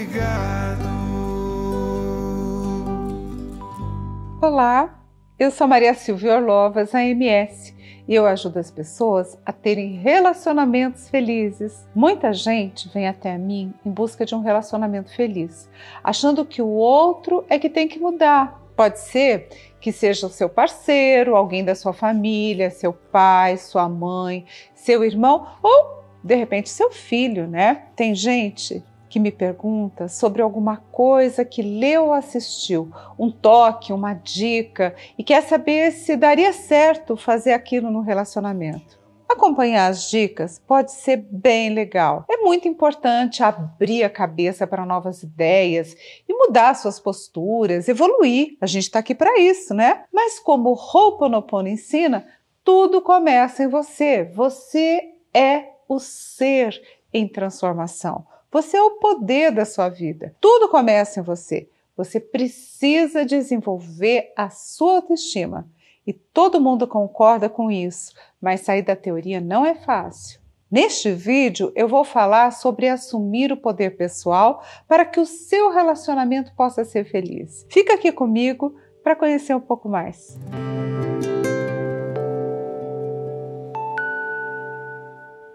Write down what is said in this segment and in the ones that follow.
obrigado. Olá, eu sou Maria Silvia Orlovas, AMS, e eu ajudo as pessoas a terem relacionamentos felizes. Muita gente vem até mim em busca de um relacionamento feliz, achando que o outro é que tem que mudar. Pode ser que seja o seu parceiro, alguém da sua família, seu pai, sua mãe, seu irmão ou de repente seu filho, né? Tem gente que me pergunta sobre alguma coisa que leu ou assistiu, um toque, uma dica e quer saber se daria certo fazer aquilo no relacionamento. Acompanhar as dicas pode ser bem legal. É muito importante abrir a cabeça para novas ideias e mudar suas posturas, evoluir. A gente está aqui para isso, né? Mas como o Ho'oponopono ensina, tudo começa em você. Você é o ser em transformação. Você é o poder da sua vida. Tudo começa em você. Você precisa desenvolver a sua autoestima. E todo mundo concorda com isso, mas sair da teoria não é fácil. Neste vídeo, eu vou falar sobre assumir o poder pessoal para que o seu relacionamento possa ser feliz. Fica aqui comigo para conhecer um pouco mais.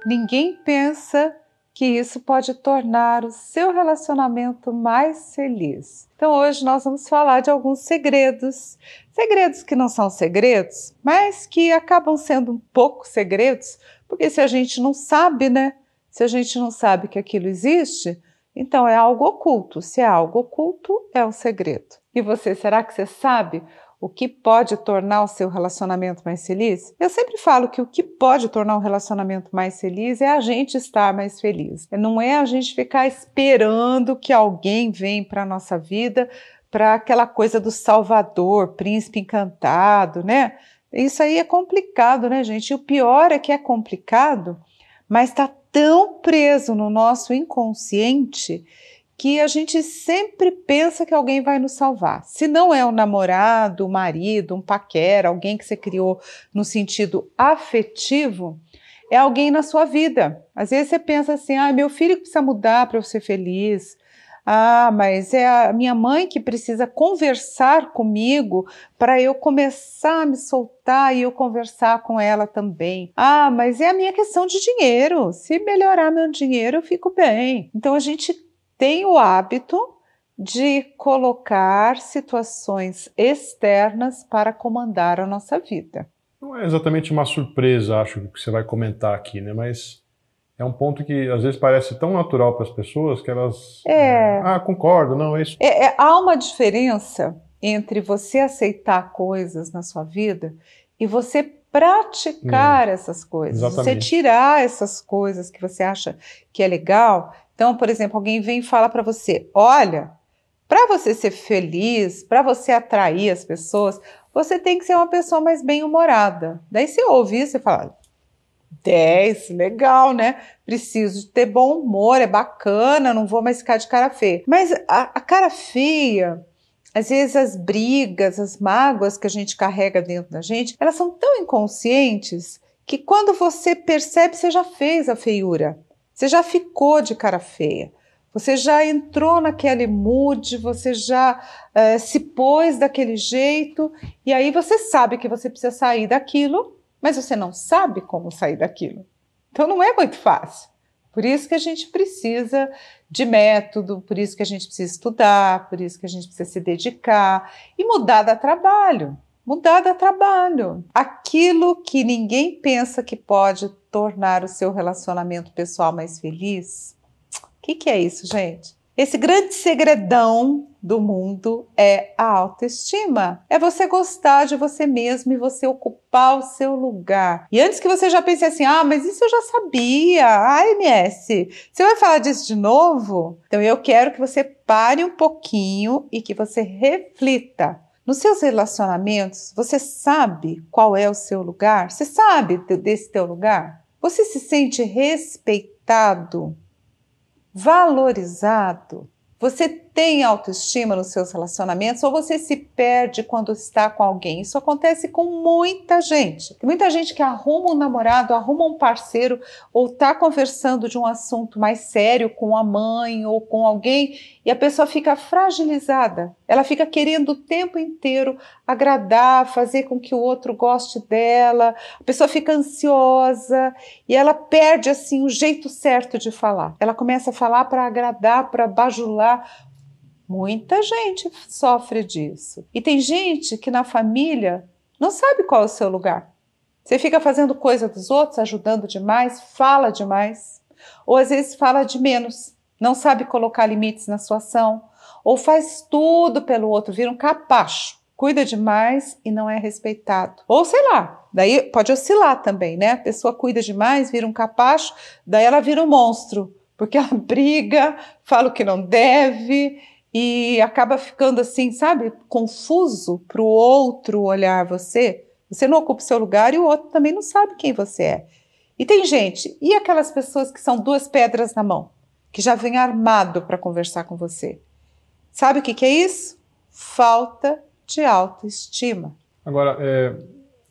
Ninguém pensa que isso pode tornar o seu relacionamento mais feliz. Então hoje nós vamos falar de alguns segredos, segredos que não são segredos, mas que acabam sendo um pouco segredos, porque se a gente não sabe, né? Se a gente não sabe que aquilo existe, então é algo oculto. Se é algo oculto, é um segredo. E você, será que você sabe o que pode tornar o seu relacionamento mais feliz? Eu sempre falo que o que pode tornar um relacionamento mais feliz é a gente estar mais feliz. Não é a gente ficar esperando que alguém venha para a nossa vida para aquela coisa do salvador, príncipe encantado, né? Isso aí é complicado, né, gente? E o pior é que é complicado, mas está tão preso no nosso inconsciente que a gente sempre pensa que alguém vai nos salvar. Se não é um namorado, um marido, um paquera, alguém que você criou no sentido afetivo, é alguém na sua vida. Às vezes você pensa assim: ah, meu filho precisa mudar para eu ser feliz. Ah, mas é a minha mãe que precisa conversar comigo para eu começar a me soltar e eu conversar com ela também. Ah, mas é a minha questão de dinheiro. Se melhorar meu dinheiro, eu fico bem. Então a gente tem o hábito de colocar situações externas para comandar a nossa vida. Não é exatamente uma surpresa, acho, que você vai comentar aqui, né? Mas é um ponto que às vezes parece tão natural para as pessoas que elas. É. Né, ah, concordo, não, é isso. É, é, há uma diferença entre você aceitar coisas na sua vida e você praticar hum, essas coisas. Exatamente. Você tirar essas coisas que você acha que é legal então, por exemplo, alguém vem e fala para você: olha, para você ser feliz, para você atrair as pessoas, você tem que ser uma pessoa mais bem-humorada. Daí você ouve isso e fala: 10, é, é legal, né? Preciso de ter bom humor, é bacana, não vou mais ficar de cara feia. Mas a, a cara feia, às vezes as brigas, as mágoas que a gente carrega dentro da gente, elas são tão inconscientes que quando você percebe, você já fez a feiura. Você já ficou de cara feia. Você já entrou naquele mood, você já é, se pôs daquele jeito, e aí você sabe que você precisa sair daquilo, mas você não sabe como sair daquilo. Então não é muito fácil. Por isso que a gente precisa de método, por isso que a gente precisa estudar, por isso que a gente precisa se dedicar e mudar da trabalho. Mudar dá trabalho. Aquilo que ninguém pensa que pode tornar o seu relacionamento pessoal mais feliz. O que, que é isso, gente? Esse grande segredão do mundo é a autoestima. É você gostar de você mesmo e você ocupar o seu lugar. E antes que você já pense assim, ah, mas isso eu já sabia, ah, MS, você vai falar disso de novo? Então eu quero que você pare um pouquinho e que você reflita nos seus relacionamentos, você sabe qual é o seu lugar? Você sabe desse teu lugar? Você se sente respeitado, valorizado? Você tem autoestima nos seus relacionamentos ou você se perde quando está com alguém. Isso acontece com muita gente. Tem muita gente que arruma um namorado, arruma um parceiro ou está conversando de um assunto mais sério com a mãe ou com alguém e a pessoa fica fragilizada. Ela fica querendo o tempo inteiro agradar, fazer com que o outro goste dela. A pessoa fica ansiosa e ela perde assim o jeito certo de falar. Ela começa a falar para agradar, para bajular Muita gente sofre disso. E tem gente que na família não sabe qual é o seu lugar. Você fica fazendo coisa dos outros, ajudando demais, fala demais, ou às vezes fala de menos, não sabe colocar limites na sua ação, ou faz tudo pelo outro, vira um capacho, cuida demais e não é respeitado. Ou sei lá, daí pode oscilar também, né? A pessoa cuida demais, vira um capacho, daí ela vira um monstro, porque ela briga, fala o que não deve e acaba ficando assim, sabe, confuso para o outro olhar você. Você não ocupa o seu lugar e o outro também não sabe quem você é. E tem gente, e aquelas pessoas que são duas pedras na mão, que já vem armado para conversar com você. Sabe o que, que é isso? Falta de autoestima. Agora, é,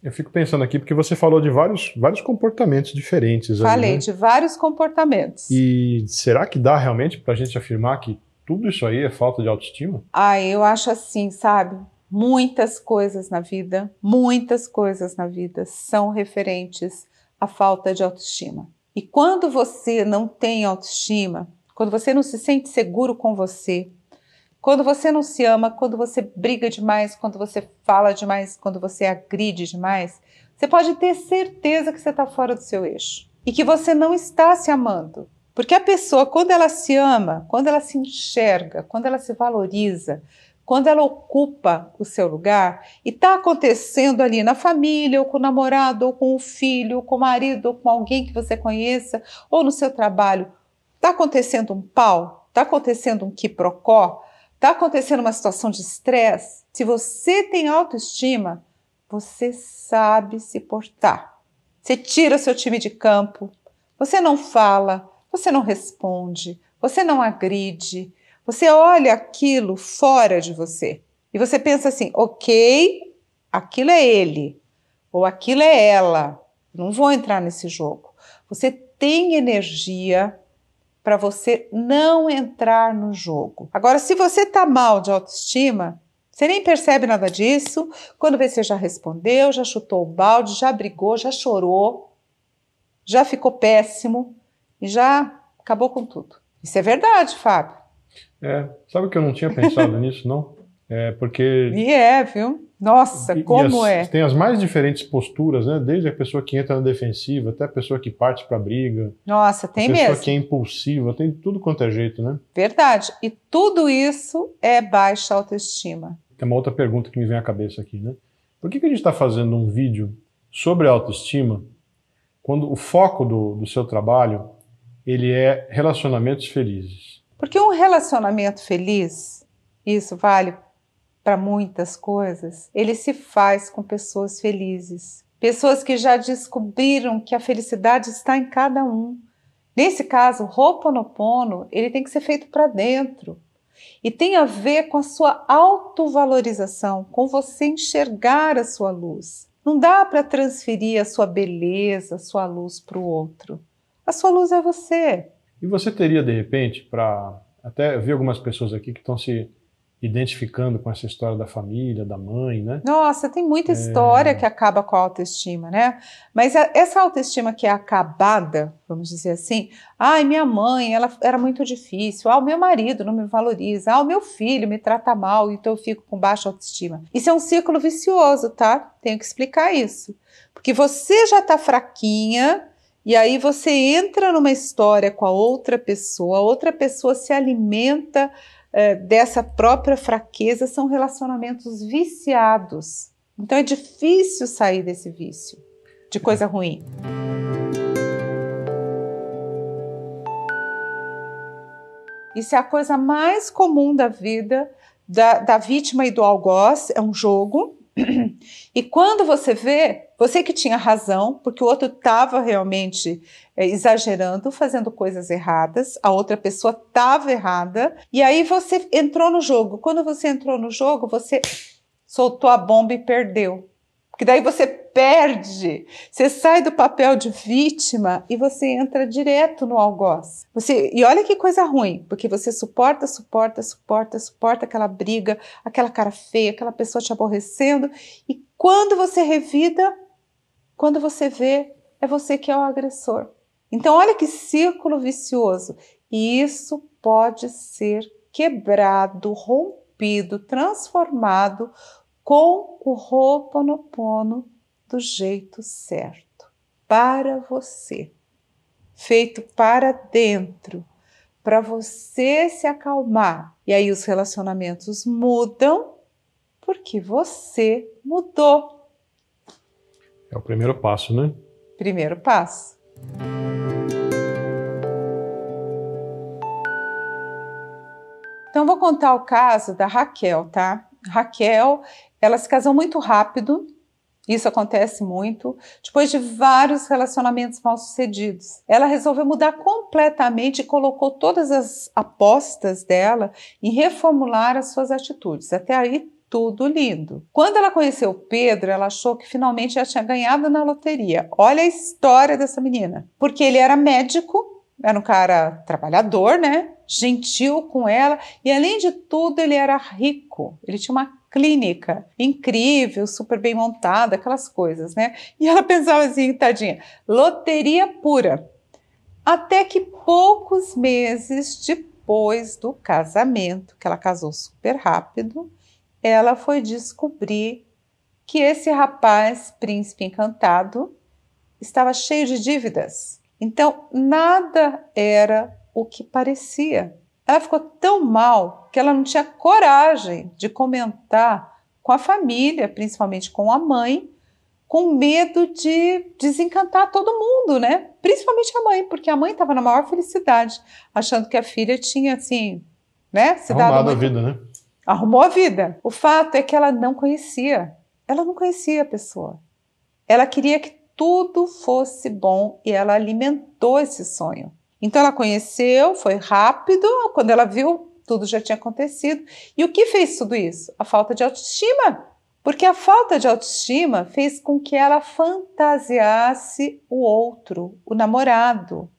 eu fico pensando aqui, porque você falou de vários, vários comportamentos diferentes. Falei ali, né? de vários comportamentos. E será que dá realmente para a gente afirmar que tudo isso aí é falta de autoestima? Ah, eu acho assim, sabe? Muitas coisas na vida, muitas coisas na vida são referentes à falta de autoestima. E quando você não tem autoestima, quando você não se sente seguro com você, quando você não se ama, quando você briga demais, quando você fala demais, quando você agride demais, você pode ter certeza que você está fora do seu eixo e que você não está se amando. Porque a pessoa, quando ela se ama, quando ela se enxerga, quando ela se valoriza, quando ela ocupa o seu lugar e está acontecendo ali na família, ou com o namorado, ou com o filho, ou com o marido, ou com alguém que você conheça, ou no seu trabalho, está acontecendo um pau, está acontecendo um quiprocó, está acontecendo uma situação de estresse. Se você tem autoestima, você sabe se portar. Você tira seu time de campo, você não fala, você não responde, você não agride, você olha aquilo fora de você e você pensa assim: ok, aquilo é ele ou aquilo é ela, não vou entrar nesse jogo. Você tem energia para você não entrar no jogo. Agora, se você tá mal de autoestima, você nem percebe nada disso. Quando você já respondeu, já chutou o balde, já brigou, já chorou, já ficou péssimo e já acabou com tudo. Isso é verdade, Fábio. É, sabe que eu não tinha pensado nisso, não? É porque. E é, viu? Nossa, e, como e as, é. Tem as mais diferentes posturas, né? Desde a pessoa que entra na defensiva até a pessoa que parte para briga. Nossa, tem mesmo. A pessoa mesmo. que é impulsiva, tem tudo quanto é jeito, né? Verdade. E tudo isso é baixa autoestima. Tem é uma outra pergunta que me vem à cabeça aqui, né? Por que, que a gente está fazendo um vídeo sobre autoestima quando o foco do, do seu trabalho ele é relacionamentos felizes. Porque um relacionamento feliz, isso vale para muitas coisas, ele se faz com pessoas felizes. Pessoas que já descobriram que a felicidade está em cada um. Nesse caso, o Ho'oponopono, ele tem que ser feito para dentro. E tem a ver com a sua autovalorização, com você enxergar a sua luz. Não dá para transferir a sua beleza, a sua luz para o outro. A sua luz é você. E você teria, de repente, para. Até eu vi algumas pessoas aqui que estão se identificando com essa história da família, da mãe, né? Nossa, tem muita é... história que acaba com a autoestima, né? Mas é, essa autoestima que é acabada, vamos dizer assim, ai, minha mãe, ela era muito difícil, ah, o meu marido não me valoriza, ah, o meu filho me trata mal, então eu fico com baixa autoestima. Isso é um círculo vicioso, tá? Tenho que explicar isso. Porque você já tá fraquinha, e aí você entra numa história com a outra pessoa, a outra pessoa se alimenta eh, dessa própria fraqueza, são relacionamentos viciados. Então é difícil sair desse vício de coisa ruim. Isso é a coisa mais comum da vida da, da vítima e do algoz, é um jogo, e quando você vê, você que tinha razão, porque o outro estava realmente é, exagerando, fazendo coisas erradas, a outra pessoa estava errada, e aí você entrou no jogo. Quando você entrou no jogo, você soltou a bomba e perdeu. Porque daí você perde. Você sai do papel de vítima e você entra direto no algoz. Você, e olha que coisa ruim, porque você suporta, suporta, suporta, suporta aquela briga, aquela cara feia, aquela pessoa te aborrecendo. E quando você revida, quando você vê, é você que é o agressor. Então, olha que círculo vicioso. E isso pode ser quebrado, rompido, transformado com o Ho'oponopono do jeito certo, para você, feito para dentro, para você se acalmar. E aí os relacionamentos mudam porque você mudou. É o primeiro passo, né? Primeiro passo. Então vou contar o caso da Raquel, tá? Raquel, ela se casou muito rápido, isso acontece muito. Depois de vários relacionamentos mal sucedidos, ela resolveu mudar completamente e colocou todas as apostas dela em reformular as suas atitudes. Até aí, tudo lindo. Quando ela conheceu o Pedro, ela achou que finalmente já tinha ganhado na loteria. Olha a história dessa menina. Porque ele era médico, era um cara trabalhador, né? gentil com ela e, além de tudo, ele era rico. Ele tinha uma clínica incrível, super bem montada, aquelas coisas, né? E ela pensava assim, tadinha, loteria pura. Até que poucos meses depois do casamento, que ela casou super rápido, ela foi descobrir que esse rapaz, príncipe encantado, estava cheio de dívidas. Então, nada era o que parecia. Ela ficou tão mal que ela não tinha coragem de comentar com a família, principalmente com a mãe, com medo de desencantar todo mundo, né? Principalmente a mãe, porque a mãe estava na maior felicidade, achando que a filha tinha assim, né? Se Arrumado a vida, né? Arrumou a vida. O fato é que ela não conhecia. Ela não conhecia a pessoa. Ela queria que tudo fosse bom e ela alimentou esse sonho. Então ela conheceu, foi rápido, quando ela viu, tudo já tinha acontecido. E o que fez tudo isso? A falta de autoestima. Porque a falta de autoestima fez com que ela fantasiasse o outro, o namorado,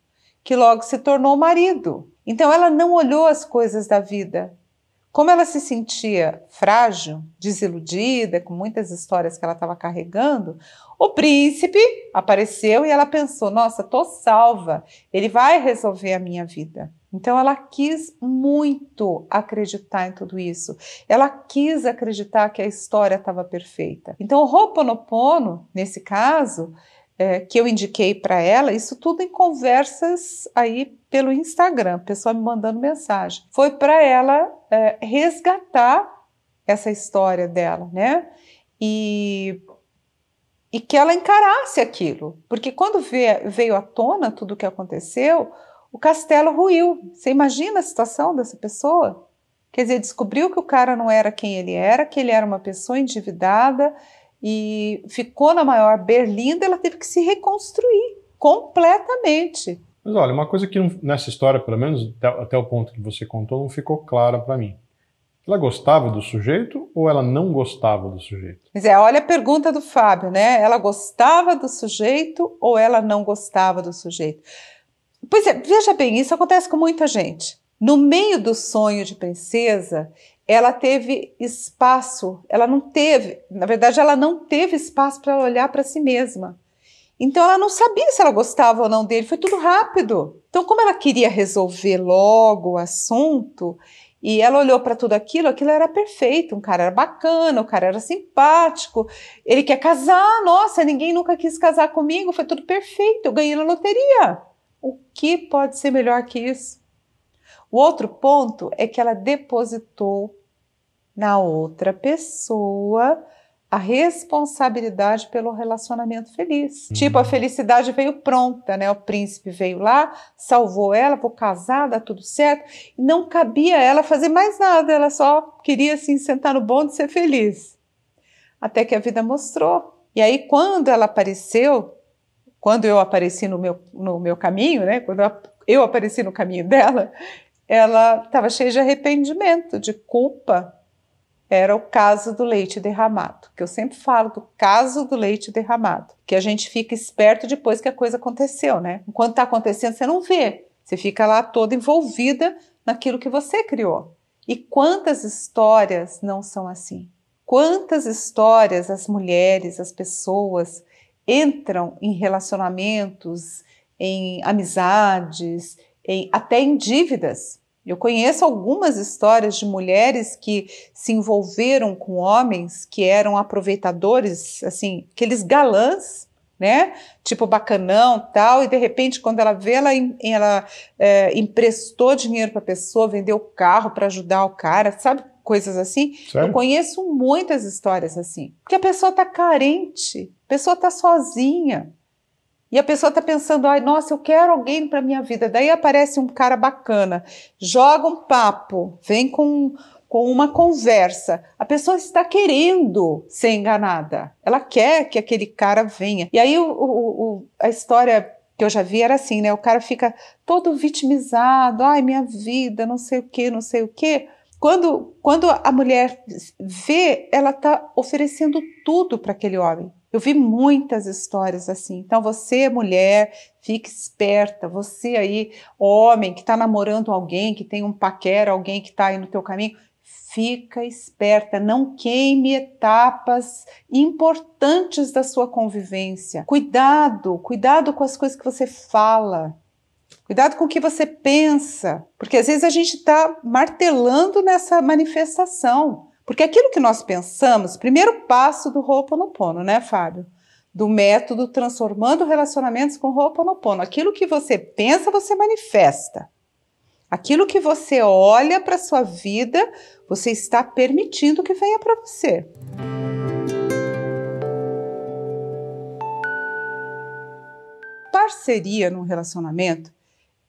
que logo se tornou o marido. Então ela não olhou as coisas da vida, como ela se sentia frágil, desiludida, com muitas histórias que ela estava carregando, o príncipe apareceu e ela pensou: nossa, tô salva, ele vai resolver a minha vida. Então ela quis muito acreditar em tudo isso. Ela quis acreditar que a história estava perfeita. Então o Ho'oponopono, nesse caso, é, que eu indiquei para ela, isso tudo em conversas aí pelo Instagram, pessoa me mandando mensagem. Foi para ela é, resgatar essa história dela, né? E, e que ela encarasse aquilo, porque quando veio, veio à tona tudo o que aconteceu, o castelo ruiu. Você imagina a situação dessa pessoa? Quer dizer, descobriu que o cara não era quem ele era, que ele era uma pessoa endividada, e ficou na maior Berlinda, ela teve que se reconstruir completamente. Mas olha, uma coisa que não, nessa história, pelo menos até, até, o ponto que você contou, não ficou clara para mim. Ela gostava do sujeito ou ela não gostava do sujeito? Pois é, olha a pergunta do Fábio, né? Ela gostava do sujeito ou ela não gostava do sujeito? Pois é, veja bem, isso acontece com muita gente. No meio do sonho de princesa, ela teve espaço, ela não teve, na verdade, ela não teve espaço para olhar para si mesma. Então ela não sabia se ela gostava ou não dele, foi tudo rápido. Então, como ela queria resolver logo o assunto, e ela olhou para tudo aquilo, aquilo era perfeito, um cara era bacana, o cara era simpático, ele quer casar, nossa, ninguém nunca quis casar comigo, foi tudo perfeito, eu ganhei na loteria. O que pode ser melhor que isso? O outro ponto é que ela depositou na outra pessoa a responsabilidade pelo relacionamento feliz. Uhum. Tipo, a felicidade veio pronta, né? O príncipe veio lá, salvou ela, vou casar, dá tudo certo. Não cabia ela fazer mais nada, ela só queria assim sentar no bonde e ser feliz. Até que a vida mostrou. E aí quando ela apareceu, quando eu apareci no meu, no meu caminho, né? Quando eu apareci no caminho dela, ela estava cheia de arrependimento, de culpa. Era o caso do leite derramado, que eu sempre falo do caso do leite derramado, que a gente fica esperto depois que a coisa aconteceu, né? Enquanto está acontecendo, você não vê, você fica lá toda envolvida naquilo que você criou. E quantas histórias não são assim? Quantas histórias as mulheres, as pessoas entram em relacionamentos, em amizades, em, até em dívidas, eu conheço algumas histórias de mulheres que se envolveram com homens que eram aproveitadores, assim, aqueles galãs, né? Tipo bacanão tal, e de repente, quando ela vê, ela, ela é, emprestou dinheiro para a pessoa, vendeu o carro para ajudar o cara, sabe? Coisas assim. Sério? Eu conheço muitas histórias assim. Porque a pessoa está carente, a pessoa está sozinha. E a pessoa está pensando, ai, nossa, eu quero alguém para minha vida. Daí aparece um cara bacana, joga um papo, vem com, com uma conversa. A pessoa está querendo ser enganada. Ela quer que aquele cara venha. E aí o, o, a história que eu já vi era assim, né? O cara fica todo vitimizado, ai, minha vida, não sei o que, não sei o que. Quando, quando a mulher vê, ela está oferecendo tudo para aquele homem. Eu vi muitas histórias assim. Então, você, mulher, fique esperta. Você aí, homem, que está namorando alguém, que tem um paquera, alguém que está aí no teu caminho, fica esperta, não queime etapas importantes da sua convivência. Cuidado, cuidado com as coisas que você fala. Cuidado com o que você pensa, porque às vezes a gente está martelando nessa manifestação. Porque aquilo que nós pensamos, primeiro passo do Ho'oponopono, né, Fábio? Do método transformando relacionamentos com Ho'oponopono. Aquilo que você pensa, você manifesta. Aquilo que você olha para sua vida, você está permitindo que venha para você. Parceria num relacionamento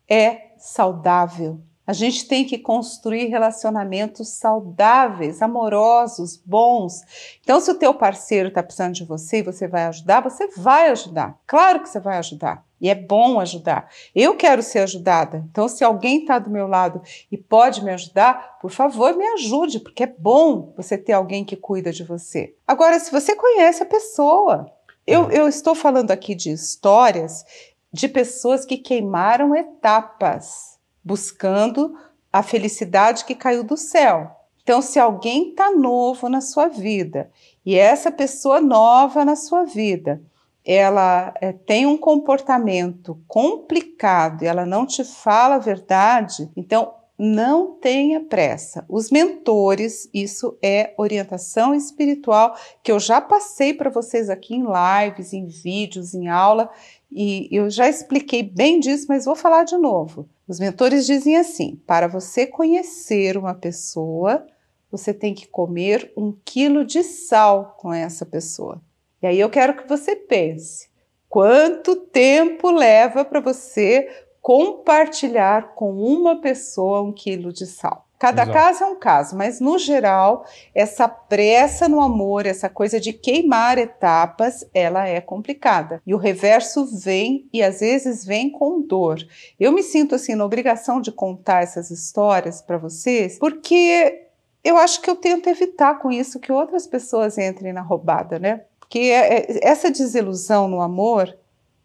é saudável, a gente tem que construir relacionamentos saudáveis, amorosos, bons. Então, se o teu parceiro está precisando de você e você vai ajudar, você vai ajudar. Claro que você vai ajudar. E é bom ajudar. Eu quero ser ajudada. Então, se alguém está do meu lado e pode me ajudar, por favor, me ajude, porque é bom você ter alguém que cuida de você. Agora, se você conhece a pessoa, eu, é. eu estou falando aqui de histórias de pessoas que queimaram etapas buscando a felicidade que caiu do céu. Então, se alguém está novo na sua vida e essa pessoa nova na sua vida, ela é, tem um comportamento complicado e ela não te fala a verdade, então não tenha pressa. Os mentores, isso é orientação espiritual que eu já passei para vocês aqui em lives, em vídeos, em aula, e eu já expliquei bem disso, mas vou falar de novo. Os mentores dizem assim: para você conhecer uma pessoa, você tem que comer um quilo de sal com essa pessoa. E aí eu quero que você pense: quanto tempo leva para você compartilhar com uma pessoa um quilo de sal? Cada Exato. caso é um caso, mas no geral, essa pressa no amor, essa coisa de queimar etapas, ela é complicada. E o reverso vem e às vezes vem com dor. Eu me sinto assim na obrigação de contar essas histórias para vocês, porque eu acho que eu tento evitar com isso que outras pessoas entrem na roubada, né? Porque é, é, essa desilusão no amor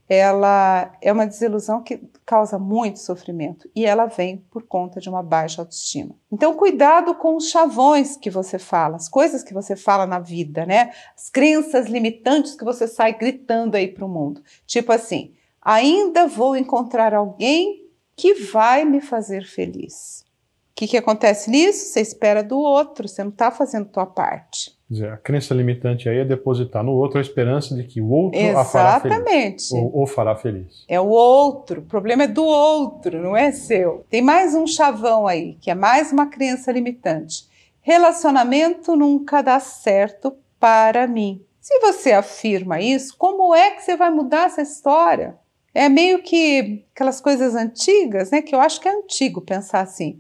ela é uma desilusão que causa muito sofrimento e ela vem por conta de uma baixa autoestima. Então, cuidado com os chavões que você fala, as coisas que você fala na vida, né? As crenças limitantes que você sai gritando aí para o mundo. Tipo assim, ainda vou encontrar alguém que vai me fazer feliz. O que, que acontece nisso? Você espera do outro, você não está fazendo a tua parte dizer, a crença limitante aí é depositar no outro a esperança de que o outro Exatamente. a fará feliz. Ou, ou fará feliz. É o outro. O problema é do outro, não é seu. Tem mais um chavão aí, que é mais uma crença limitante. Relacionamento nunca dá certo para mim. Se você afirma isso, como é que você vai mudar essa história? É meio que aquelas coisas antigas, né? Que eu acho que é antigo pensar assim.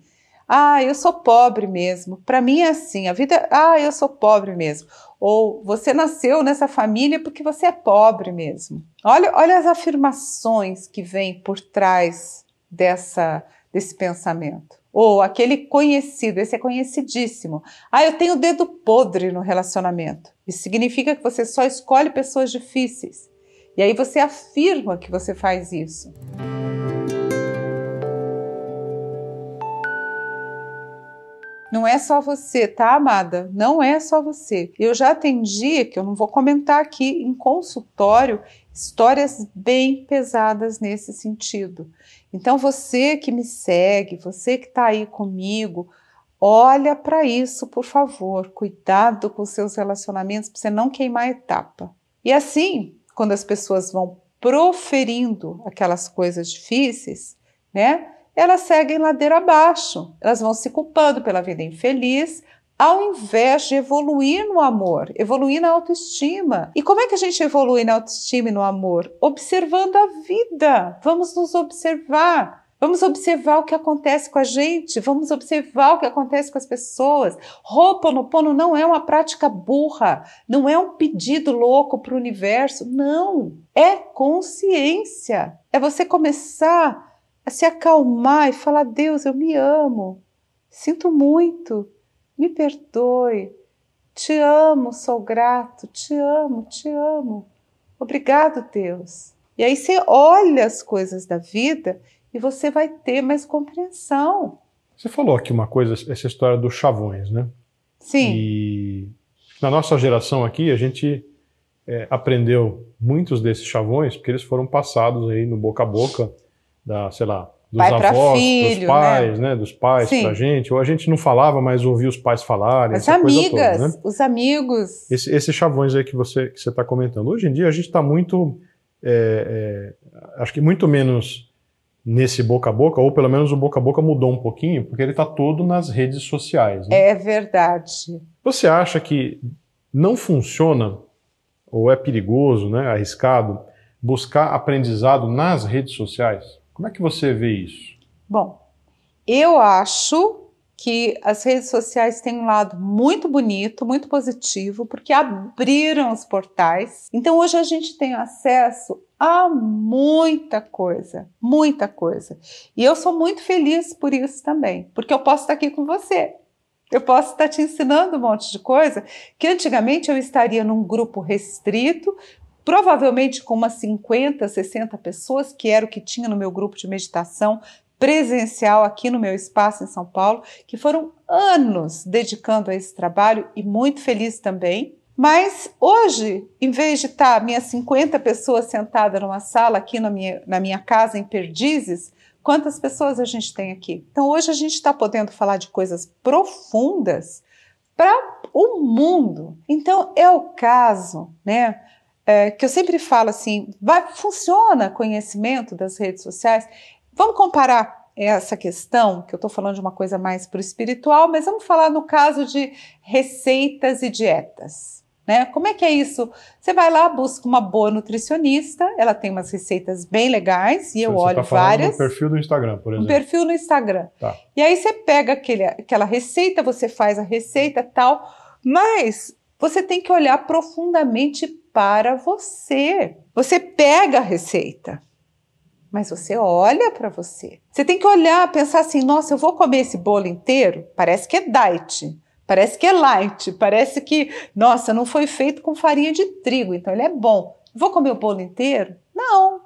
Ah, eu sou pobre mesmo. Para mim é assim. A vida, é, ah, eu sou pobre mesmo. Ou você nasceu nessa família porque você é pobre mesmo. Olha, olha as afirmações que vêm por trás dessa desse pensamento. Ou aquele conhecido, esse é conhecidíssimo. Ah, eu tenho dedo podre no relacionamento. Isso significa que você só escolhe pessoas difíceis. E aí você afirma que você faz isso. Não é só você, tá, amada? Não é só você. Eu já atendi, que eu não vou comentar aqui, em consultório, histórias bem pesadas nesse sentido. Então, você que me segue, você que está aí comigo, olha para isso, por favor. Cuidado com seus relacionamentos para você não queimar a etapa. E assim, quando as pessoas vão proferindo aquelas coisas difíceis, né? elas seguem ladeira abaixo, elas vão se culpando pela vida infeliz, ao invés de evoluir no amor, evoluir na autoestima. E como é que a gente evolui na autoestima e no amor? Observando a vida. Vamos nos observar. Vamos observar o que acontece com a gente, vamos observar o que acontece com as pessoas. Roupa no pono não é uma prática burra, não é um pedido louco para o universo, não. É consciência. É você começar a se acalmar e falar: Deus, eu me amo, sinto muito, me perdoe, te amo, sou grato, te amo, te amo. Obrigado, Deus. E aí você olha as coisas da vida e você vai ter mais compreensão. Você falou aqui uma coisa, essa história dos chavões, né? Sim. E na nossa geração aqui, a gente é, aprendeu muitos desses chavões porque eles foram passados aí no boca a boca da, sei lá, dos Pai avós, filho, dos né? pais, né? né? Dos pais Sim. pra gente. Ou a gente não falava, mas ouvia os pais falarem. As amigas, toda, né? os amigos. Esse, esses chavões aí que você está que você tá comentando. Hoje em dia a gente está muito. É, é, acho que muito menos nesse boca a boca, ou pelo menos o boca a boca mudou um pouquinho, porque ele está todo nas redes sociais. Né? É verdade. Você acha que não funciona, ou é perigoso, né, arriscado, buscar aprendizado nas redes sociais? Como é que você vê isso? Bom, eu acho que as redes sociais têm um lado muito bonito, muito positivo, porque abriram os portais. Então hoje a gente tem acesso a muita coisa, muita coisa. E eu sou muito feliz por isso também, porque eu posso estar aqui com você. Eu posso estar te ensinando um monte de coisa que antigamente eu estaria num grupo restrito provavelmente com umas 50, 60 pessoas, que era o que tinha no meu grupo de meditação presencial aqui no meu espaço em São Paulo, que foram anos dedicando a esse trabalho e muito feliz também. Mas hoje, em vez de estar tá minhas 50 pessoas sentadas numa sala aqui na minha, na minha casa em Perdizes, quantas pessoas a gente tem aqui? Então hoje a gente está podendo falar de coisas profundas para o mundo. Então é o caso, né? é, que eu sempre falo assim, vai, funciona conhecimento das redes sociais? Vamos comparar essa questão, que eu estou falando de uma coisa mais para o espiritual, mas vamos falar no caso de receitas e dietas. Né? Como é que é isso? Você vai lá, busca uma boa nutricionista, ela tem umas receitas bem legais, e eu você tá olho tá várias. Um perfil do Instagram, por exemplo. Um perfil no Instagram. Tá. E aí você pega aquele, aquela receita, você faz a receita tal, mas você tem que olhar profundamente para você. Você pega a receita, mas você olha para você. Você tem que olhar, pensar assim: nossa, eu vou comer esse bolo inteiro? Parece que é diet, parece que é light, parece que, nossa, não foi feito com farinha de trigo, então ele é bom. Vou comer o bolo inteiro? Não.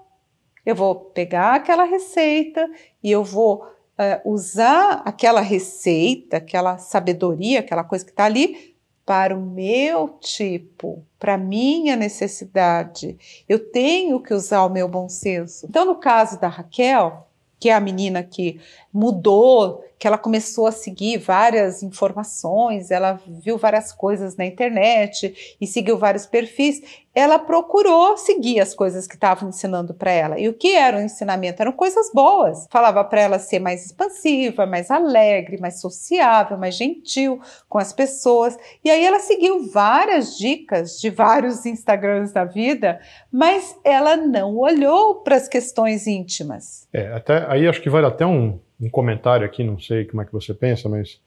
Eu vou pegar aquela receita e eu vou uh, usar aquela receita, aquela sabedoria, aquela coisa que está ali para o meu tipo, para minha necessidade. Eu tenho que usar o meu bom senso. Então, no caso da Raquel, que é a menina que mudou, que ela começou a seguir várias informações, ela viu várias coisas na internet e seguiu vários perfis, ela procurou seguir as coisas que estavam ensinando para ela. E o que era o ensinamento? Eram coisas boas. Falava para ela ser mais expansiva, mais alegre, mais sociável, mais gentil com as pessoas. E aí ela seguiu várias dicas de vários Instagrams da vida, mas ela não olhou para as questões íntimas. É, até aí acho que vale até um um comentário aqui, não sei como é que você pensa, mas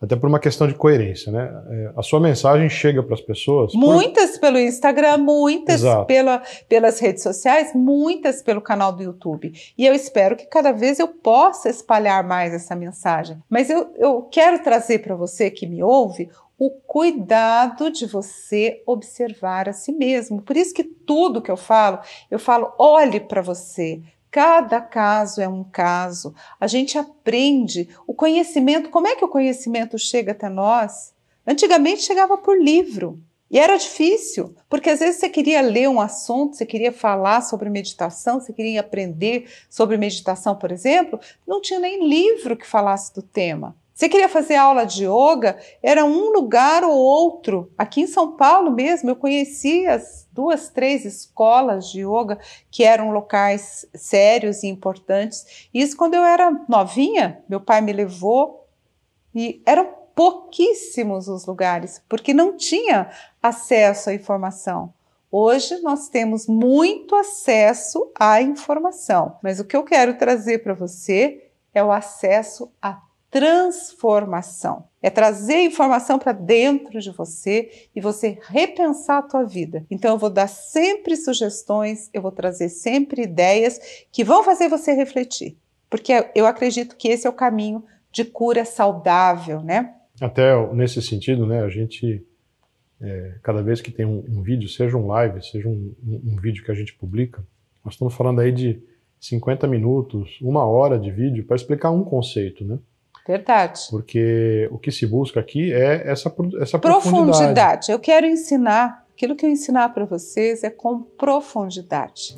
até por uma questão de coerência, né? É, a sua mensagem chega para as pessoas. Muitas por... pelo Instagram, muitas pela, pelas redes sociais, muitas pelo canal do YouTube. E eu espero que cada vez eu possa espalhar mais essa mensagem. Mas eu, eu quero trazer para você que me ouve o cuidado de você observar a si mesmo. Por isso que tudo que eu falo, eu falo, olhe para você, Cada caso é um caso. A gente aprende o conhecimento. Como é que o conhecimento chega até nós? Antigamente chegava por livro. E era difícil, porque às vezes você queria ler um assunto, você queria falar sobre meditação, você queria aprender sobre meditação, por exemplo, não tinha nem livro que falasse do tema. Você queria fazer aula de yoga, era um lugar ou outro. Aqui em São Paulo mesmo, eu conhecia as duas, três escolas de yoga que eram locais sérios e importantes. Isso quando eu era novinha, meu pai me levou e eram pouquíssimos os lugares, porque não tinha acesso à informação. Hoje nós temos muito acesso à informação, mas o que eu quero trazer para você é o acesso a transformação. É trazer informação para dentro de você e você repensar a tua vida. Então eu vou dar sempre sugestões, eu vou trazer sempre ideias que vão fazer você refletir, porque eu acredito que esse é o caminho de cura saudável, né? Até nesse sentido, né? A gente é, cada vez que tem um, um, vídeo, seja um live, seja um, um, um vídeo que a gente publica, nós estamos falando aí de 50 minutos, uma hora de vídeo para explicar um conceito, né? Verdade. Porque o que se busca aqui é essa, essa profundidade. Profundidade. Eu quero ensinar, aquilo que eu ensinar para vocês é com profundidade.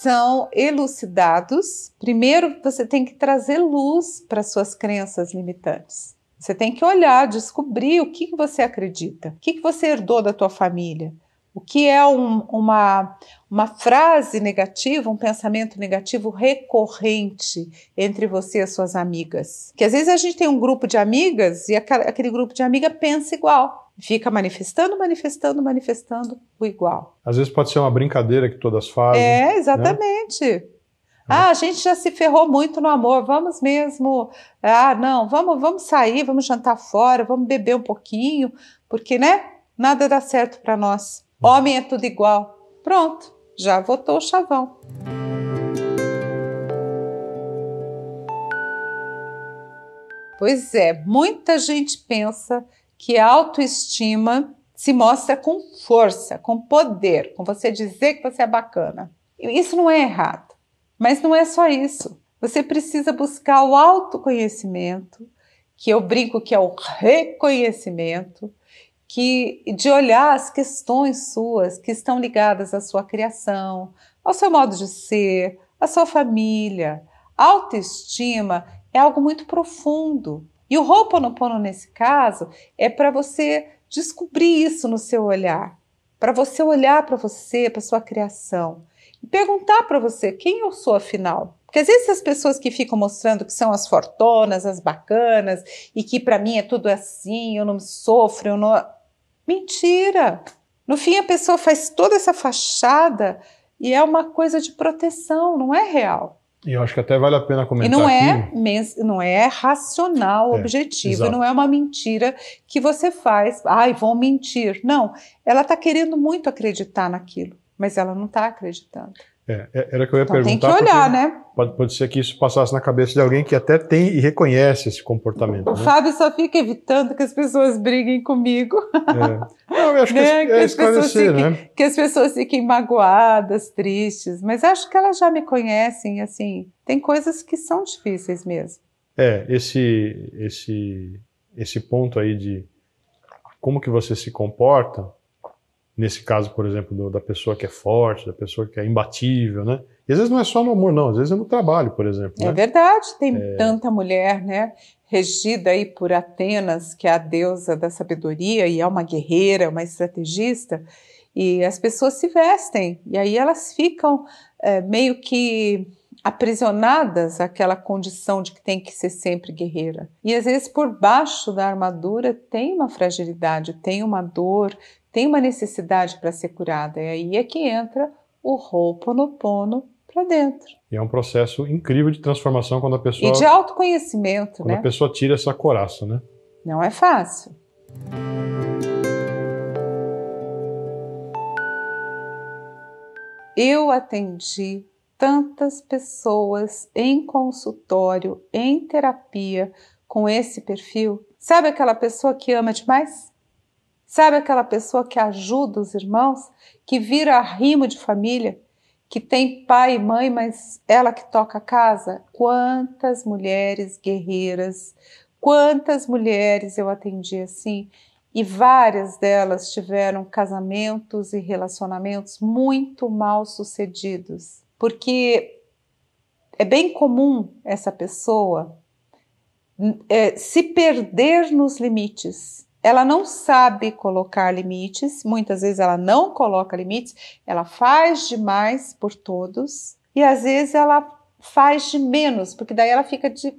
São elucidados. Primeiro, você tem que trazer luz para suas crenças limitantes. Você tem que olhar, descobrir o que você acredita, o que você herdou da tua família, o que é um, uma, uma frase negativa, um pensamento negativo recorrente entre você e as suas amigas? Que às vezes a gente tem um grupo de amigas e aquele grupo de amiga pensa igual. Fica manifestando, manifestando, manifestando o igual. Às vezes pode ser uma brincadeira que todas fazem. É, né? exatamente. Né? Ah, a gente já se ferrou muito no amor, vamos mesmo. Ah, não, vamos, vamos sair, vamos jantar fora, vamos beber um pouquinho, porque, né? Nada dá certo para nós. Homem é tudo igual. Pronto, já votou o chavão. Pois é, muita gente pensa que a autoestima se mostra com força, com poder, com você dizer que você é bacana. Isso não é errado, mas não é só isso. Você precisa buscar o autoconhecimento, que eu brinco que é o reconhecimento, que de olhar as questões suas que estão ligadas à sua criação, ao seu modo de ser, à sua família. Autoestima é algo muito profundo. E o Ho'oponopono, nesse caso, é para você descobrir isso no seu olhar, para você olhar para você, para sua criação, e perguntar para você quem eu sou afinal. Porque às vezes as pessoas que ficam mostrando que são as fortonas, as bacanas, e que para mim é tudo assim, eu não sofro, eu não Mentira! No fim, a pessoa faz toda essa fachada e é uma coisa de proteção, não é real. E eu acho que até vale a pena comentar. E não é, não é racional, é, objetivo, exato. não é uma mentira que você faz, ai, vão mentir. Não, ela está querendo muito acreditar naquilo, mas ela não está acreditando. É, é, era que eu ia então, perguntar. Tem que olhar, né? Pode, pode ser que isso passasse na cabeça de alguém que até tem e reconhece esse comportamento. O né? Fábio só fica evitando que as pessoas briguem comigo. É. Não, eu acho que né? é, que as pessoas fiquem, né? Que as pessoas fiquem magoadas, tristes. Mas acho que elas já me conhecem, assim. Tem coisas que são difíceis mesmo. É, esse, esse, esse ponto aí de como que você se comporta nesse caso, por exemplo, do, da pessoa que é forte, da pessoa que é imbatível, né? E às vezes não é só no amor, não, às vezes é no trabalho, por exemplo. É né? verdade, tem é... tanta mulher, né? Regida aí por Atenas, que é a deusa da sabedoria e é uma guerreira, uma estrategista, e as pessoas se vestem, e aí elas ficam é, meio que aprisionadas àquela condição de que tem que ser sempre guerreira. E às vezes por baixo da armadura tem uma fragilidade, tem uma dor, tem uma necessidade para ser curada. E aí é que entra o Ho'oponopono para dentro. E é um processo incrível de transformação quando a pessoa. E de autoconhecimento, quando né? Quando a pessoa tira essa coraça, né? Não é fácil. Eu atendi tantas pessoas em consultório, em terapia, com esse perfil. Sabe aquela pessoa que ama demais? Sabe aquela pessoa que ajuda os irmãos, que vira rimo de família, que tem pai e mãe, mas ela que toca a casa? Quantas mulheres guerreiras, quantas mulheres eu atendi assim, e várias delas tiveram casamentos e relacionamentos muito mal sucedidos, porque é bem comum essa pessoa é, se perder nos limites ela não sabe colocar limites, muitas vezes ela não coloca limites, ela faz demais por todos e às vezes ela faz de menos, porque daí ela fica de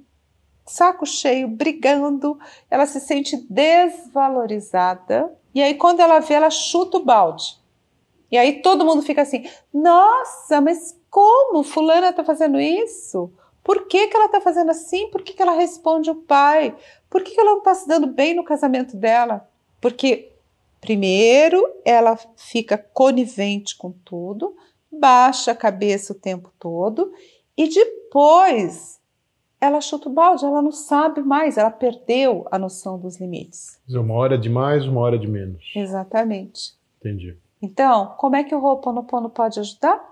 saco cheio, brigando, ela se sente desvalorizada. E aí, quando ela vê, ela chuta o balde. E aí todo mundo fica assim: nossa, mas como Fulana está fazendo isso? Por que, que ela está fazendo assim? Por que, que ela responde o pai? Por que ela não está se dando bem no casamento dela? Porque, primeiro, ela fica conivente com tudo, baixa a cabeça o tempo todo e depois ela chuta o balde, ela não sabe mais, ela perdeu a noção dos limites. Uma hora é de mais, uma hora é de menos. Exatamente. Entendi. Então, como é que o Ho'oponopono pode ajudar?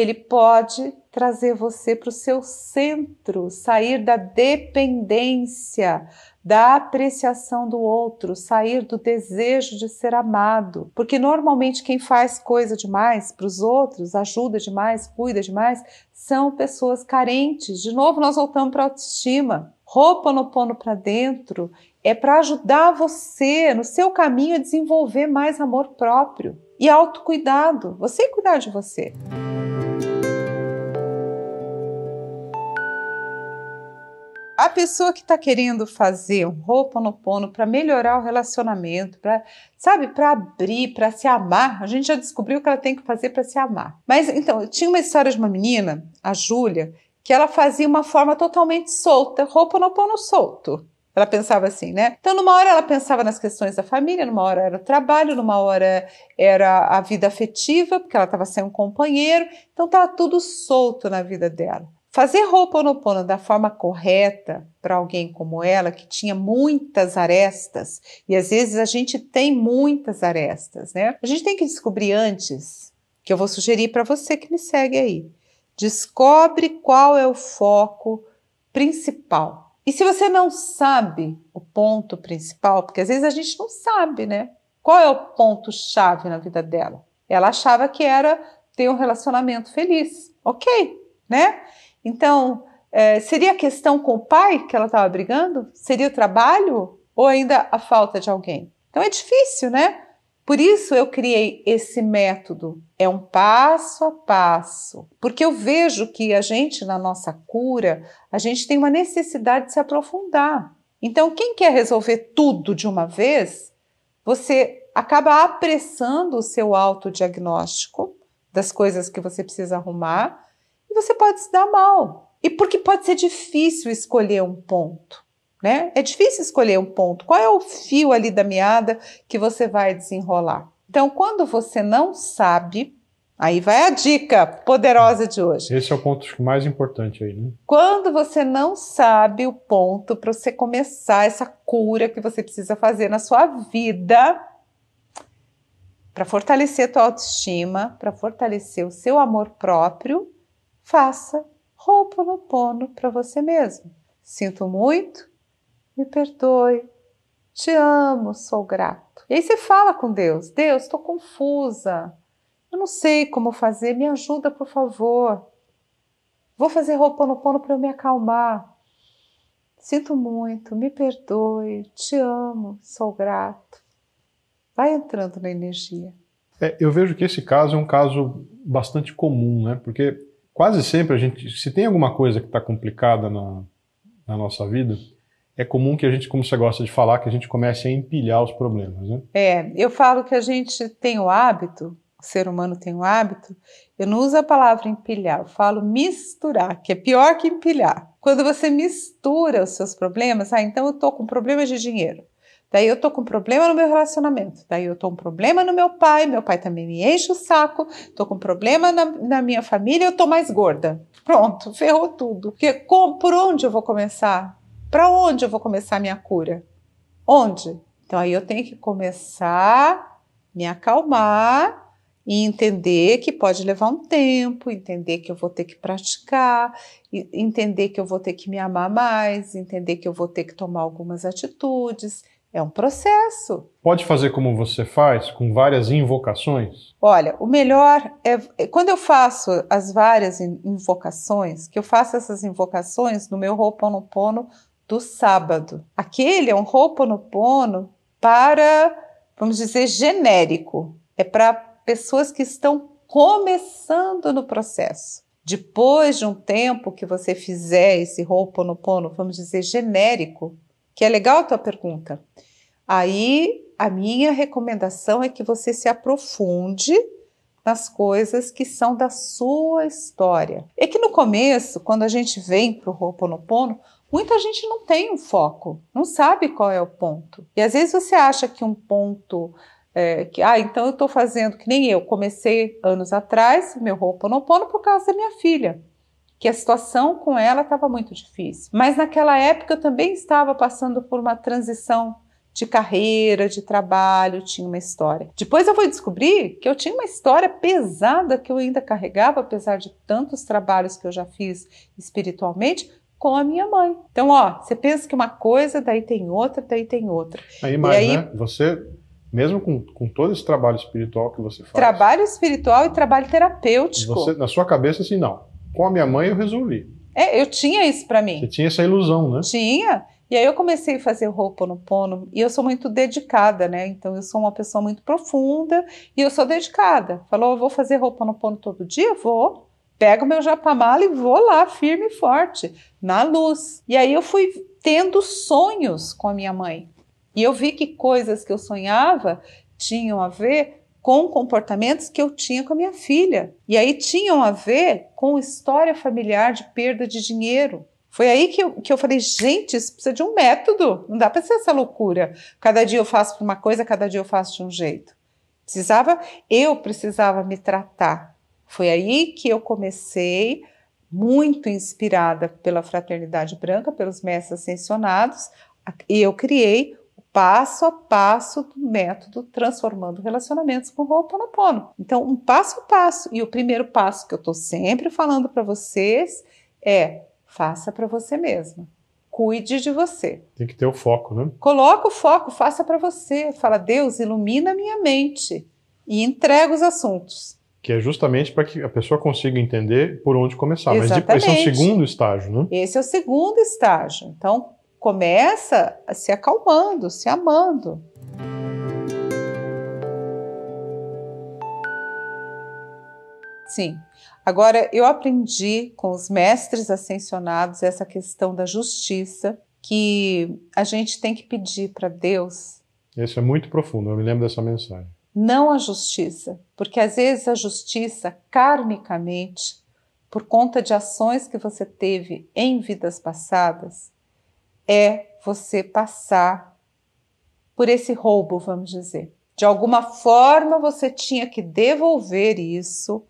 ele pode trazer você para o seu centro, sair da dependência, da apreciação do outro, sair do desejo de ser amado. Porque normalmente quem faz coisa demais para os outros, ajuda demais, cuida demais, são pessoas carentes. De novo, nós voltamos para a autoestima. Roupa no pono para dentro é para ajudar você no seu caminho a desenvolver mais amor próprio e autocuidado, você cuidar de você. A pessoa que está querendo fazer um pono para melhorar o relacionamento, para sabe, para abrir, para se amar, a gente já descobriu o que ela tem que fazer para se amar. Mas então, eu tinha uma história de uma menina, a Júlia, que ela fazia uma forma totalmente solta, roupa no pono solto. Ela pensava assim, né? Então, numa hora ela pensava nas questões da família, numa hora era o trabalho, numa hora era a vida afetiva, porque ela estava sem um companheiro, então estava tudo solto na vida dela. Fazer roupa Ho'oponopono da forma correta para alguém como ela, que tinha muitas arestas, e às vezes a gente tem muitas arestas, né? A gente tem que descobrir antes, que eu vou sugerir para você que me segue aí. Descobre qual é o foco principal e se você não sabe o ponto principal, porque às vezes a gente não sabe, né? Qual é o ponto chave na vida dela? Ela achava que era ter um relacionamento feliz, ok, né? Então é, seria a questão com o pai que ela estava brigando? Seria o trabalho ou ainda a falta de alguém? Então é difícil, né? Por isso eu criei esse método, é um passo a passo, porque eu vejo que a gente na nossa cura, a gente tem uma necessidade de se aprofundar. Então, quem quer resolver tudo de uma vez, você acaba apressando o seu autodiagnóstico das coisas que você precisa arrumar e você pode se dar mal. E porque pode ser difícil escolher um ponto né? É difícil escolher um ponto. Qual é o fio ali da meada que você vai desenrolar? Então, quando você não sabe, aí vai a dica poderosa de hoje. Esse é o ponto mais importante aí, né? Quando você não sabe o ponto para você começar essa cura que você precisa fazer na sua vida, para fortalecer a tua autoestima, para fortalecer o seu amor próprio, faça roupa no pono para você mesmo. Sinto muito, me perdoe, te amo, sou grato. E aí você fala com Deus: Deus, estou confusa, eu não sei como fazer, me ajuda, por favor. Vou fazer no Roponopono para eu me acalmar. Sinto muito, me perdoe, te amo, sou grato. Vai entrando na energia. É, eu vejo que esse caso é um caso bastante comum, né? Porque quase sempre a gente, se tem alguma coisa que está complicada na, na nossa vida, é comum que a gente, como você gosta de falar, que a gente comece a empilhar os problemas. Né? É, eu falo que a gente tem o hábito, o ser humano tem o hábito, eu não uso a palavra empilhar, eu falo misturar, que é pior que empilhar. Quando você mistura os seus problemas, ah, então eu tô com problemas de dinheiro. Daí eu tô com problema no meu relacionamento. Daí eu tô com problema no meu pai. Meu pai também me enche o saco. Tô com problema na, na minha família. Eu tô mais gorda. Pronto, ferrou tudo. Porque com, por onde eu vou começar? Para onde eu vou começar a minha cura? Onde? Então aí eu tenho que começar me acalmar e entender que pode levar um tempo, entender que eu vou ter que praticar, entender que eu vou ter que me amar mais, entender que eu vou ter que tomar algumas atitudes, é um processo. Pode fazer como você faz, com várias invocações? Olha, o melhor é. é quando eu faço as várias invocações, que eu faço essas invocações no meu pono do sábado. Aquele é um Ho'oponopono para, vamos dizer, genérico. É para pessoas que estão começando no processo. Depois de um tempo que você fizer esse Ho'oponopono, vamos dizer, genérico, que é legal a tua pergunta. Aí a minha recomendação é que você se aprofunde nas coisas que são da sua história. É que no começo, quando a gente vem para o Ho'oponopono, Muita gente não tem um foco, não sabe qual é o ponto. E às vezes você acha que um ponto é, que, ah, então eu estou fazendo que nem eu. Comecei anos atrás meu Ho'oponopono por causa da minha filha, que a situação com ela estava muito difícil. Mas naquela época eu também estava passando por uma transição de carreira, de trabalho, tinha uma história. Depois eu fui descobrir que eu tinha uma história pesada que eu ainda carregava, apesar de tantos trabalhos que eu já fiz espiritualmente, com a minha mãe. Então, ó, você pensa que uma coisa, daí tem outra, daí tem outra. Aí, mas, aí, né, você, mesmo com, com todo esse trabalho espiritual que você faz... Trabalho espiritual e trabalho terapêutico. Você, na sua cabeça, assim, não, com a minha mãe eu resolvi. É, eu tinha isso para mim. Você tinha essa ilusão, né? Tinha. E aí eu comecei a fazer roupa no pono e eu sou muito dedicada, né? Então eu sou uma pessoa muito profunda e eu sou dedicada. Falou, eu vou fazer roupa no pono todo dia, vou. Pego meu japamala e vou lá firme e forte na luz. E aí eu fui tendo sonhos com a minha mãe. E eu vi que coisas que eu sonhava tinham a ver com comportamentos que eu tinha com a minha filha. E aí tinham a ver com história familiar de perda de dinheiro. Foi aí que eu, que eu falei, gente, isso precisa de um método. Não dá para ser essa loucura. Cada dia eu faço uma coisa, cada dia eu faço de um jeito. Precisava, eu precisava me tratar. Foi aí que eu comecei muito inspirada pela Fraternidade Branca, pelos mestres ascensionados, e eu criei o passo a passo do método Transformando Relacionamentos com Ho'oponopono. Então, um passo a passo, e o primeiro passo que eu estou sempre falando para vocês é faça para você mesma. Cuide de você. Tem que ter o foco, né? Coloca o foco, faça para você. Fala, Deus, ilumina minha mente e entrega os assuntos que é justamente para que a pessoa consiga entender por onde começar. Exatamente. Mas esse é o segundo estágio, né? Esse é o segundo estágio. Então, começa se acalmando, se amando. Sim. Agora, eu aprendi com os mestres ascensionados essa questão da justiça, que a gente tem que pedir para Deus. Isso é muito profundo, eu me lembro dessa mensagem não a justiça, porque às vezes a justiça, karmicamente, por conta de ações que você teve em vidas passadas, é você passar por esse roubo, vamos dizer. De alguma forma você tinha que devolver isso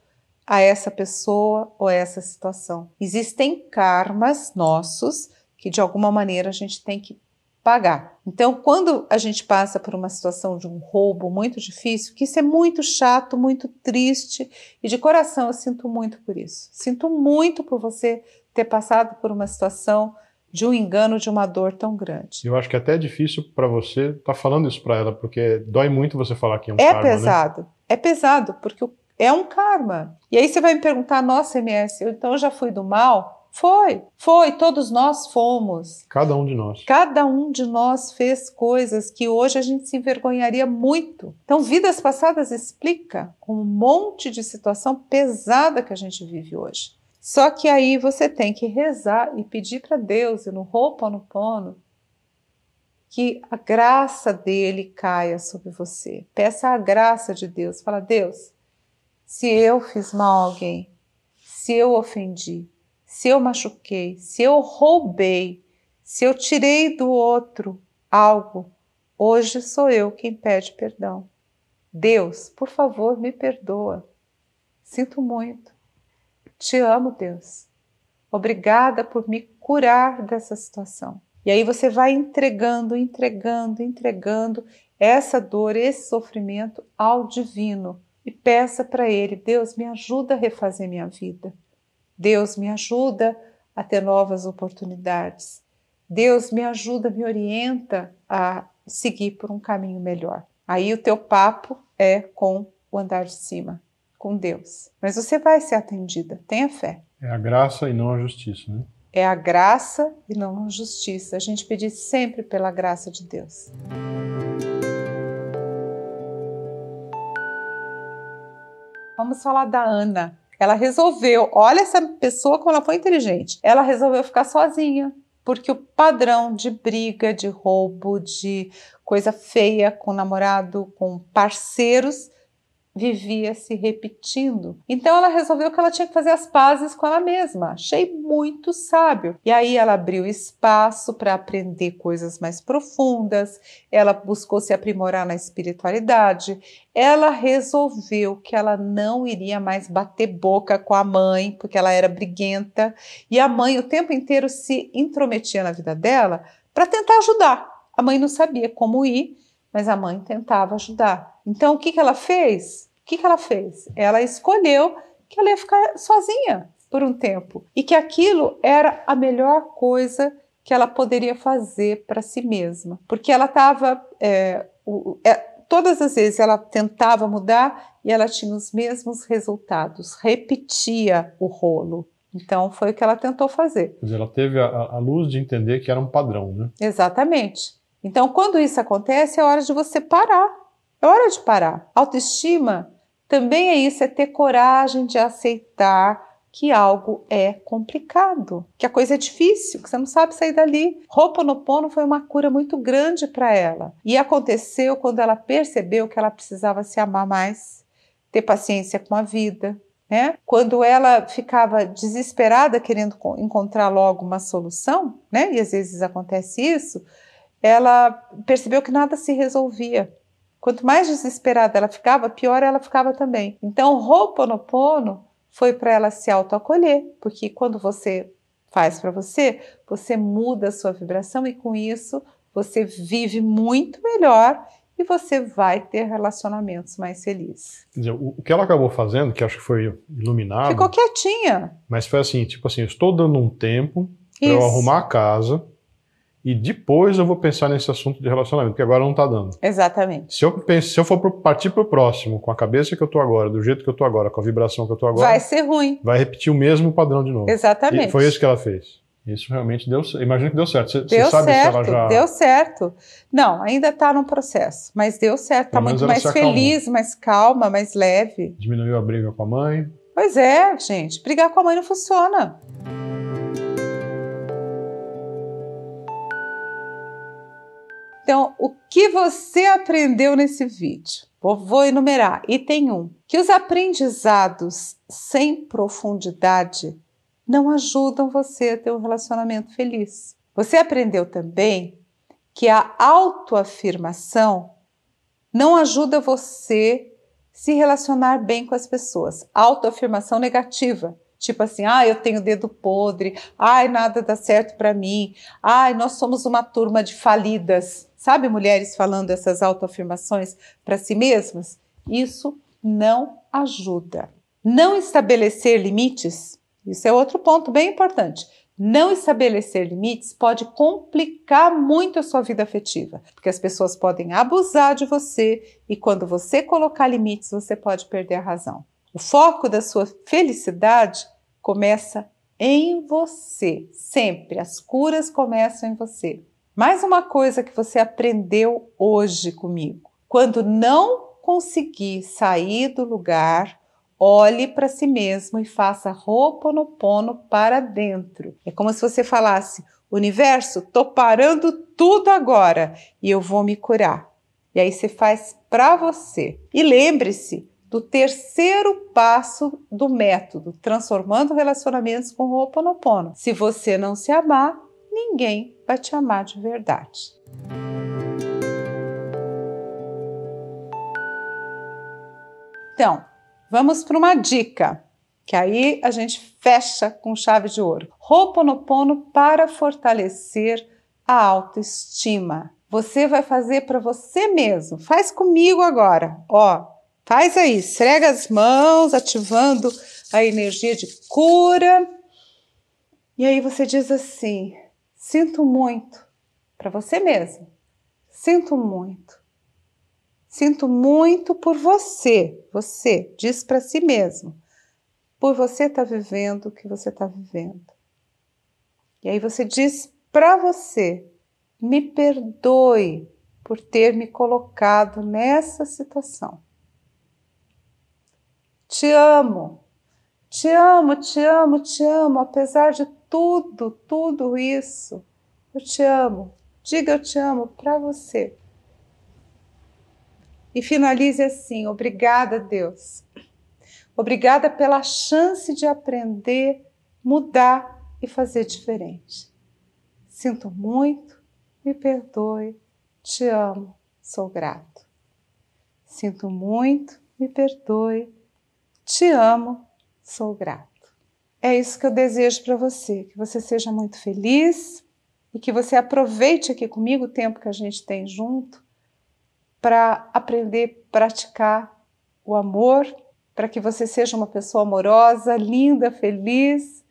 a essa pessoa ou a essa situação. Existem karmas nossos que de alguma maneira a gente tem que pagar. Então, quando a gente passa por uma situação de um roubo muito difícil, que isso é muito chato, muito triste, e de coração eu sinto muito por isso. Sinto muito por você ter passado por uma situação de um engano, de uma dor tão grande. Eu acho que é até é difícil para você estar tá falando isso para ela, porque dói muito você falar que é um é karma. É pesado, né? é pesado, porque é um karma. E aí você vai me perguntar, nossa, MS, eu, então eu já fui do mal? Foi, foi, todos nós fomos. Cada um de nós. Cada um de nós fez coisas que hoje a gente se envergonharia muito. Então, vidas passadas explica um monte de situação pesada que a gente vive hoje. Só que aí você tem que rezar e pedir para Deus e no roupa no pono, que a graça dele caia sobre você. Peça a graça de Deus. Fala, Deus, se eu fiz mal a alguém, se eu ofendi, se eu machuquei, se eu roubei, se eu tirei do outro algo, hoje sou eu quem pede perdão. Deus, por favor, me perdoa. Sinto muito. Te amo, Deus. Obrigada por me curar dessa situação. E aí você vai entregando, entregando, entregando essa dor, esse sofrimento ao divino e peça para ele: Deus, me ajuda a refazer minha vida. Deus me ajuda a ter novas oportunidades. Deus me ajuda, me orienta a seguir por um caminho melhor. Aí o teu papo é com o andar de cima, com Deus. Mas você vai ser atendida, tenha fé. É a graça e não a justiça, né? É a graça e não a justiça. A gente pedir sempre pela graça de Deus. Vamos falar da Ana. Ela resolveu, olha essa pessoa como ela foi inteligente. Ela resolveu ficar sozinha, porque o padrão de briga, de roubo, de coisa feia com o namorado, com parceiros, vivia se repetindo. Então ela resolveu que ela tinha que fazer as pazes com ela mesma. Achei muito sábio. E aí ela abriu espaço para aprender coisas mais profundas, ela buscou se aprimorar na espiritualidade, ela resolveu que ela não iria mais bater boca com a mãe, porque ela era briguenta, e a mãe o tempo inteiro se intrometia na vida dela para tentar ajudar. A mãe não sabia como ir mas a mãe tentava ajudar. Então o que, que ela fez? O que, que ela fez? Ela escolheu que ela ia ficar sozinha por um tempo e que aquilo era a melhor coisa que ela poderia fazer para si mesma, porque ela estava é, é, todas as vezes ela tentava mudar e ela tinha os mesmos resultados, repetia o rolo. Então foi o que ela tentou fazer. Quer dizer, ela teve a, a luz de entender que era um padrão, né? Exatamente. Então, quando isso acontece, é hora de você parar. É hora de parar. Autoestima também é isso, é ter coragem de aceitar que algo é complicado, que a coisa é difícil, que você não sabe sair dali. no pono foi uma cura muito grande para ela. E aconteceu quando ela percebeu que ela precisava se amar mais, ter paciência com a vida, né? Quando ela ficava desesperada querendo encontrar logo uma solução, né? E às vezes acontece isso ela percebeu que nada se resolvia. Quanto mais desesperada ela ficava, pior ela ficava também. Então, o Ho'oponopono foi para ela se autoacolher, porque quando você faz para você, você muda a sua vibração e com isso você vive muito melhor e você vai ter relacionamentos mais felizes. Quer dizer, o que ela acabou fazendo, que acho que foi iluminado. Ficou quietinha. Mas foi assim, tipo assim, estou dando um tempo para eu arrumar a casa, e depois eu vou pensar nesse assunto de relacionamento, que agora não está dando. Exatamente. Se eu, penso, se eu for partir para o próximo, com a cabeça que eu estou agora, do jeito que eu estou agora, com a vibração que eu estou agora. Vai ser ruim. Vai repetir o mesmo padrão de novo. Exatamente. E foi isso que ela fez. Isso realmente deu Imagina que deu certo. Você, deu sabe certo, se ela já. Deu certo. Não, ainda está no processo, mas deu certo. Está muito mais feliz, mais calma, mais leve. Diminuiu a briga com a mãe. Pois é, gente. Brigar com a mãe não funciona. Então, o que você aprendeu nesse vídeo? Vou enumerar. Item 1. Que os aprendizados sem profundidade não ajudam você a ter um relacionamento feliz. Você aprendeu também que a autoafirmação não ajuda você se relacionar bem com as pessoas. Autoafirmação negativa. Tipo assim, ah, eu tenho dedo podre, ai, nada dá certo para mim, ai, nós somos uma turma de falidas. Sabe mulheres falando essas autoafirmações para si mesmas? Isso não ajuda. Não estabelecer limites, isso é outro ponto bem importante. Não estabelecer limites pode complicar muito a sua vida afetiva, porque as pessoas podem abusar de você e quando você colocar limites, você pode perder a razão. O foco da sua felicidade começa em você, sempre. As curas começam em você. Mais uma coisa que você aprendeu hoje comigo: quando não conseguir sair do lugar, olhe para si mesmo e faça roupa no pono para dentro. É como se você falasse: Universo, tô parando tudo agora e eu vou me curar. E aí você faz para você. E lembre-se do terceiro passo do método, transformando relacionamentos com o Ho Oponopono. Se você não se amar, ninguém vai te amar de verdade. Então, vamos para uma dica, que aí a gente fecha com chave de ouro. Ho'oponopono para fortalecer a autoestima. Você vai fazer para você mesmo. Faz comigo agora. Ó, Faz aí, esfrega as mãos, ativando a energia de cura. E aí você diz assim: sinto muito para você mesmo. Sinto muito. Sinto muito por você. Você diz para si mesmo. Por você estar tá vivendo o que você está vivendo. E aí você diz para você: me perdoe por ter me colocado nessa situação. Te amo, te amo, te amo, te amo, apesar de tudo, tudo isso. Eu te amo. Diga eu te amo para você. E finalize assim: obrigada, Deus. Obrigada pela chance de aprender, mudar e fazer diferente. Sinto muito, me perdoe, te amo, sou grato. Sinto muito, me perdoe, te amo, sou grato. É isso que eu desejo para você, que você seja muito feliz e que você aproveite aqui comigo o tempo que a gente tem junto para aprender, praticar o amor, para que você seja uma pessoa amorosa, linda, feliz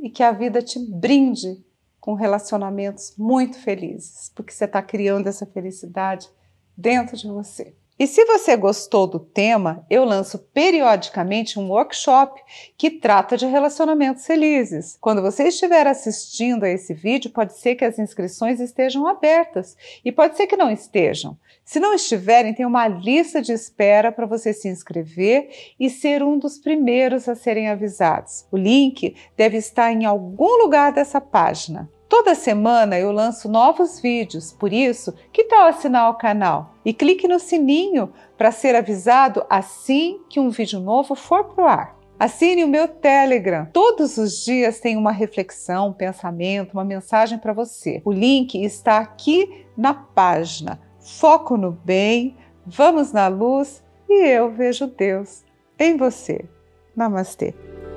e que a vida te brinde com relacionamentos muito felizes, porque você está criando essa felicidade dentro de você. E se você gostou do tema, eu lanço periodicamente um workshop que trata de relacionamentos felizes. Quando você estiver assistindo a esse vídeo, pode ser que as inscrições estejam abertas e pode ser que não estejam. Se não estiverem, tem uma lista de espera para você se inscrever e ser um dos primeiros a serem avisados. O link deve estar em algum lugar dessa página. Toda semana eu lanço novos vídeos, por isso, que tal assinar o canal? E clique no sininho para ser avisado assim que um vídeo novo for pro ar. Assine o meu Telegram. Todos os dias tem uma reflexão, um pensamento, uma mensagem para você. O link está aqui na página. Foco no bem, vamos na luz e eu vejo Deus em você. Namastê.